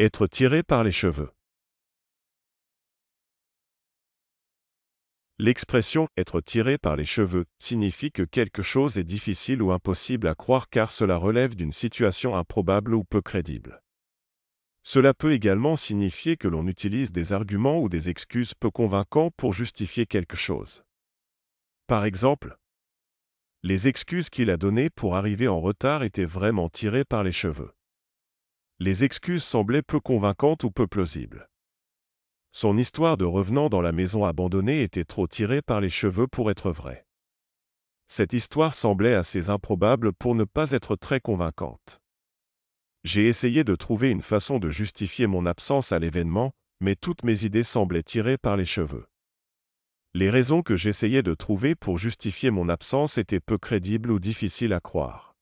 Être tiré par les cheveux. L'expression être tiré par les cheveux signifie que quelque chose est difficile ou impossible à croire car cela relève d'une situation improbable ou peu crédible. Cela peut également signifier que l'on utilise des arguments ou des excuses peu convaincants pour justifier quelque chose. Par exemple, les excuses qu'il a données pour arriver en retard étaient vraiment tirées par les cheveux les excuses semblaient peu convaincantes ou peu plausibles. Son histoire de revenant dans la maison abandonnée était trop tirée par les cheveux pour être vraie. Cette histoire semblait assez improbable pour ne pas être très convaincante. J'ai essayé de trouver une façon de justifier mon absence à l'événement, mais toutes mes idées semblaient tirées par les cheveux. Les raisons que j'essayais de trouver pour justifier mon absence étaient peu crédibles ou difficiles à croire.